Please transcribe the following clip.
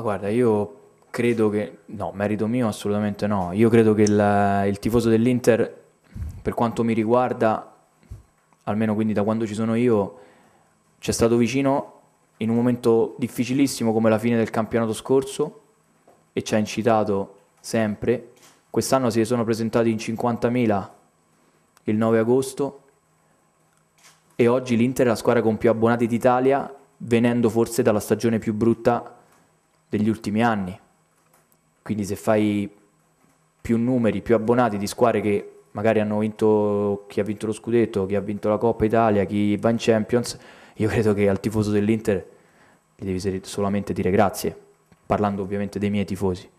Ma guarda, io credo che... No, merito mio assolutamente no. Io credo che il, il tifoso dell'Inter, per quanto mi riguarda, almeno quindi da quando ci sono io, c'è stato vicino in un momento difficilissimo come la fine del campionato scorso e ci ha incitato sempre. Quest'anno si sono presentati in 50.000 il 9 agosto e oggi l'Inter è la squadra con più abbonati d'Italia venendo forse dalla stagione più brutta degli ultimi anni. Quindi se fai più numeri, più abbonati di squadre che magari hanno vinto chi ha vinto lo scudetto, chi ha vinto la Coppa Italia, chi va in Champions, io credo che al tifoso dell'Inter gli devi solamente dire grazie, parlando ovviamente dei miei tifosi.